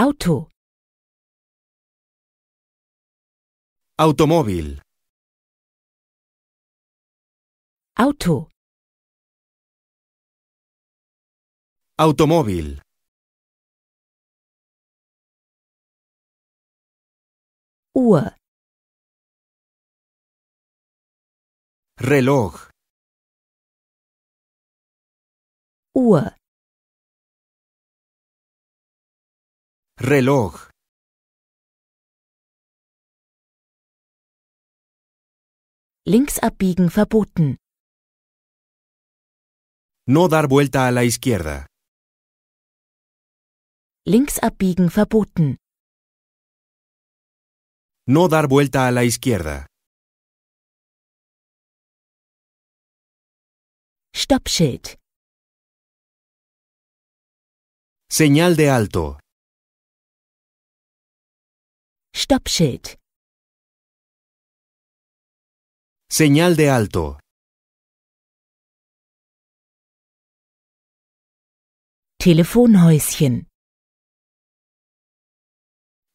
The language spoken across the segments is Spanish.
Auto Automóvil Auto Automóvil Uhr Reloj Uhr reloj Links abbiegen verboten. No dar vuelta a la izquierda. Links abbiegen verboten. No dar vuelta a la izquierda. Stoppschild. Señal de alto. Stoppschild. Señal de alto. Telefonhäuschen.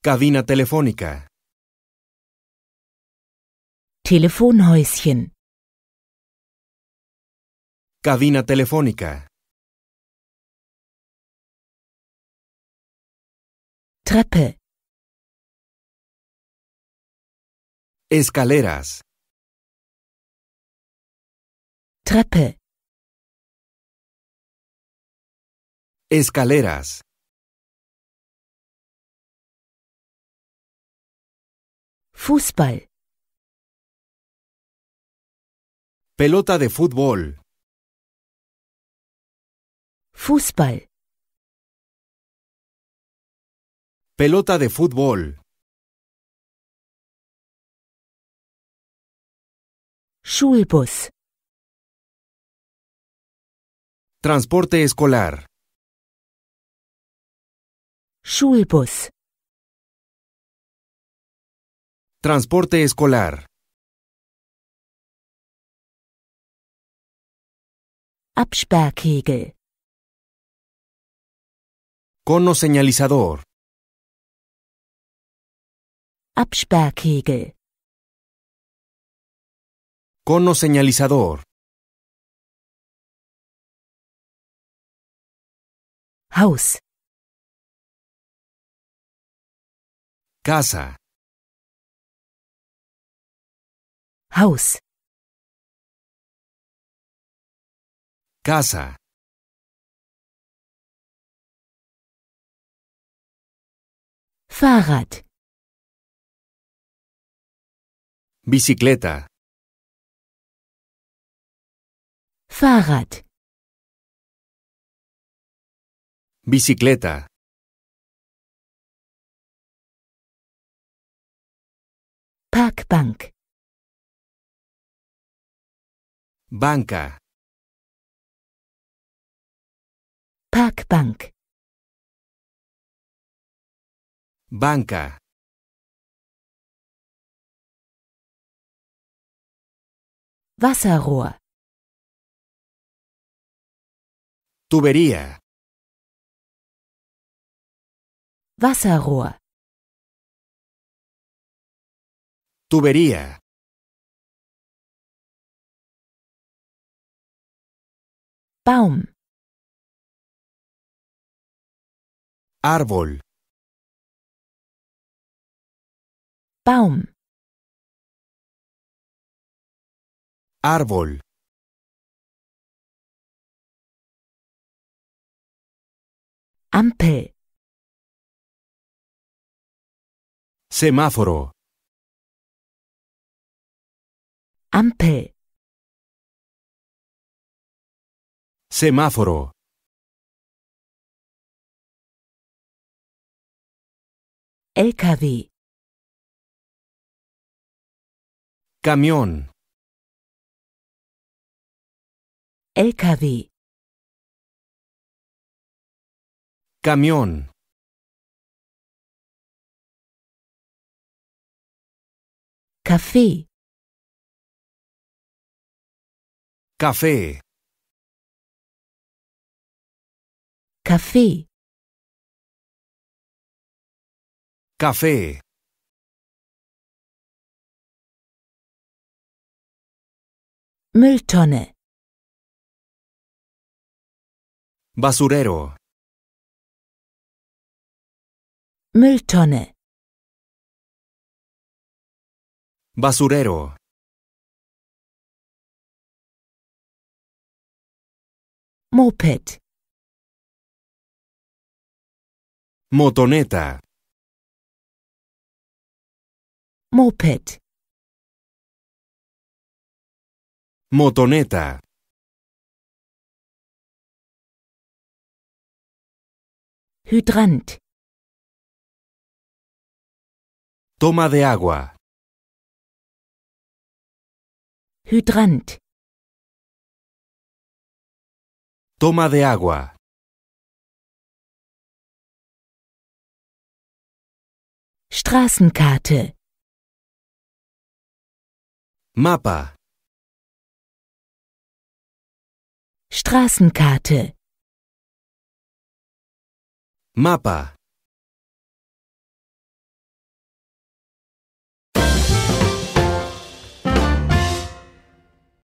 Cabina telefónica. Telefonhäuschen. Cabina telefónica. Treppe. Escaleras. Treppe. Escaleras. fútbol Pelota de fútbol. Fußball. Pelota de fútbol. Schulbus. Transporte escolar. Schulbus. Transporte escolar. Absperrkegel. Cono señalizador. Absperrkegel. Cono señalizador. House. Casa. House. Casa. Fahrrad. Bicicleta. Fahrrad. Bicicleta. Parkbank. Banca. Parkbank. Banca. Wasserrohr. Tubería. Wasserrohr. Tubería. Baum. Árbol. Baum. Árbol. Ampel. Semáforo. Ampel. Semáforo. LKW. Camión. LKW. Camión. Café. Café. Café. Café. Mülltonne. Basurero. Mülltonne. Basurero. Moped. Motoneta. Moped. Motoneta. Hydrant. Toma de agua. Hydrant. Toma de agua. Straßenkarte. Mapa. Straßenkarte. Mapa.